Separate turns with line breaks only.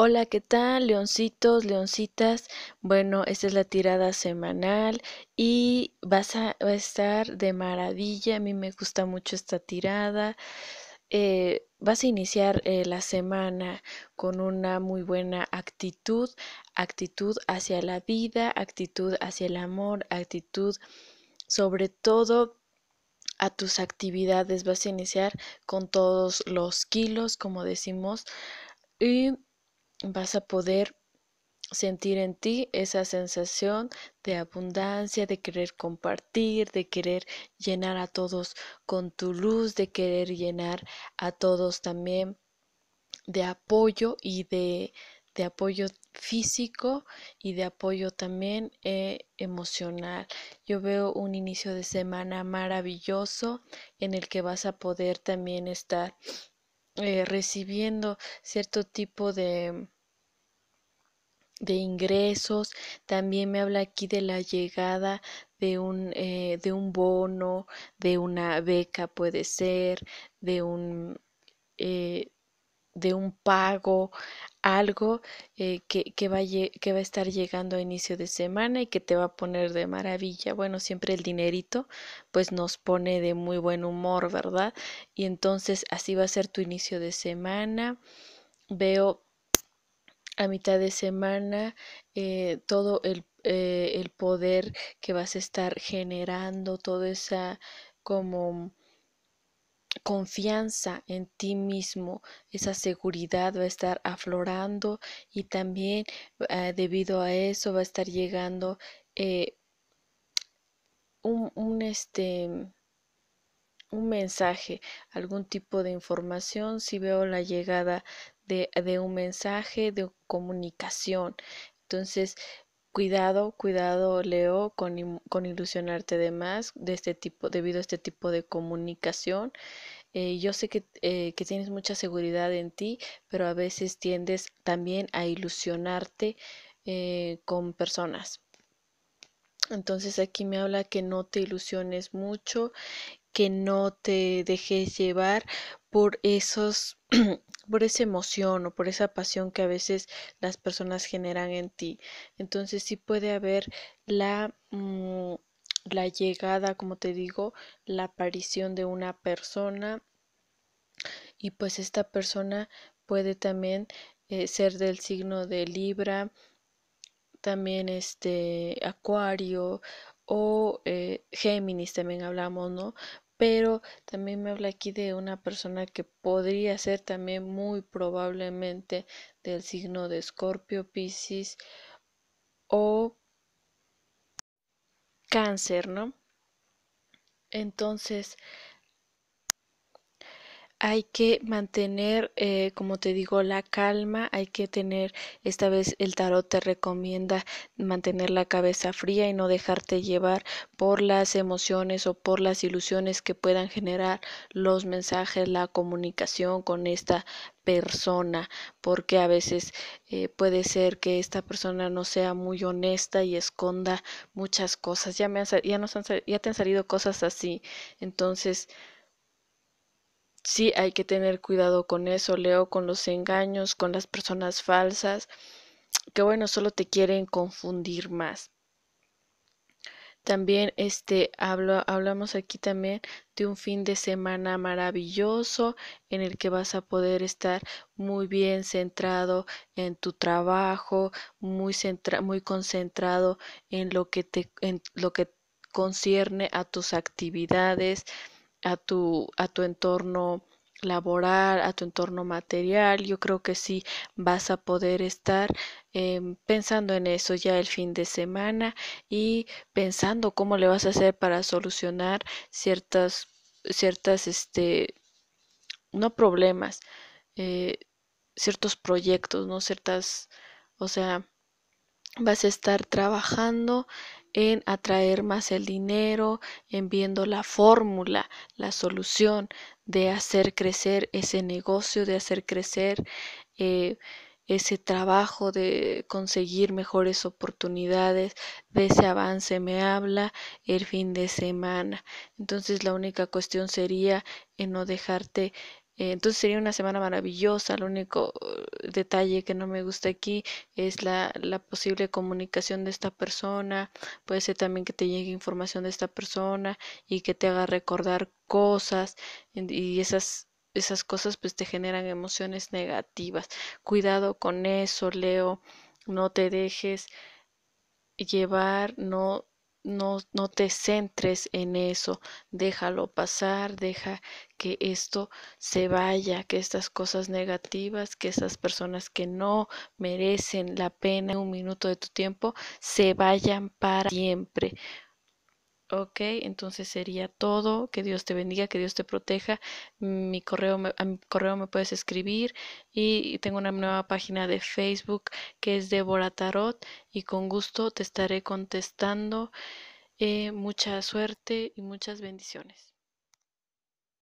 Hola, ¿qué tal, leoncitos, leoncitas? Bueno, esta es la tirada semanal y vas a, estar de maravilla. A mí me gusta mucho esta tirada. Eh, vas a iniciar eh, la semana con una muy buena actitud, actitud hacia la vida, actitud hacia el amor, actitud sobre todo a tus actividades. Vas a iniciar con todos los kilos, como decimos. Y vas a poder sentir en ti esa sensación de abundancia, de querer compartir, de querer llenar a todos con tu luz, de querer llenar a todos también de apoyo y de, apoyo físico y de apoyo también eh, emocional. Yo veo un inicio de semana maravilloso en el que vas a poder también estar eh, recibiendo cierto tipo de, de ingresos, también me habla aquí de la llegada de un, eh, de un bono, de una beca puede ser, de un, eh, de un pago, algo eh, que, va que, va a estar llegando a inicio de semana y que te va a poner de maravilla. Bueno, siempre el dinerito pues nos pone de muy buen humor, ¿verdad? Y entonces así va a ser tu inicio de semana. Veo a mitad de semana eh, todo el, eh, el poder que vas a estar generando, toda esa como confianza en ti mismo, esa seguridad va a estar aflorando y también eh, debido a eso va a estar llegando eh, un, este, un mensaje, algún tipo de información, si veo la llegada de, un mensaje, de comunicación. Entonces, cuidado, cuidado, Leo, con, con, ilusionarte de más de este tipo, debido a este tipo de comunicación. Eh, yo sé eh, que, tienes mucha seguridad en ti, pero a veces tiendes también a ilusionarte eh, con personas. Entonces aquí me habla que no te ilusiones mucho, que no te dejes llevar por esos, por esa emoción o por esa pasión que a veces las personas generan en ti. Entonces sí puede haber la... Mm, la llegada, como te digo, la aparición de una persona y pues esta persona puede también eh, ser del signo de Libra, también este Acuario o eh, Géminis también hablamos, ¿no? Pero también me habla aquí de una persona que podría ser también muy probablemente del signo de Escorpio, Piscis o cáncer, ¿no? Entonces, hay que mantener, eh, como te digo, la calma, hay que tener, esta vez el tarot te recomienda mantener la cabeza fría y no dejarte llevar por las emociones o por las ilusiones que puedan generar los mensajes, la comunicación con esta persona, porque a veces eh, puede ser que esta persona no sea muy honesta y esconda muchas cosas. Ya, me han, ya, han, ya te han salido cosas así, entonces sí hay que tener cuidado con eso, Leo, con los engaños, con las personas falsas, que bueno, solo te quieren confundir más. También este hablamos aquí también de un fin de semana maravilloso en el que vas a poder estar muy bien centrado en tu trabajo, muy, muy concentrado en lo que te en lo que concierne a tus actividades a tu, a tu entorno laboral, a tu entorno material. Yo creo que sí vas a poder estar em, pensando en eso ya el fin de semana y pensando cómo le vas a hacer para solucionar ciertas, ciertas, este, no problemas, eh, ciertos proyectos, ¿no? Ciertas, o sea, vas a estar trabajando en atraer más el dinero, en viendo la fórmula, la solución de hacer crecer ese negocio, de hacer crecer eh, ese trabajo, de conseguir mejores oportunidades, de ese avance me habla el fin de semana. Entonces la única cuestión sería en no dejarte eh, entonces sería una semana maravillosa. El único uh, detalle que no me gusta aquí es la, posible comunicación de esta persona. Puede ser también que te llegue información de esta persona y que te haga recordar cosas y esas esas cosas pues te generan emociones negativas. Cuidado con eso, Leo. No te dejes llevar, no no, no te centres en eso, déjalo pasar, deja que esto se vaya, que estas cosas negativas, que estas personas que no merecen la pena un minuto de tu tiempo, se vayan para siempre. Ok, entonces sería todo. Que Dios te bendiga, que Dios te proteja. Mi correo, a mi correo me puedes escribir y tengo una nueva página de Facebook que es Débora Tarot y con gusto te estaré contestando. Eh, mucha suerte y muchas bendiciones.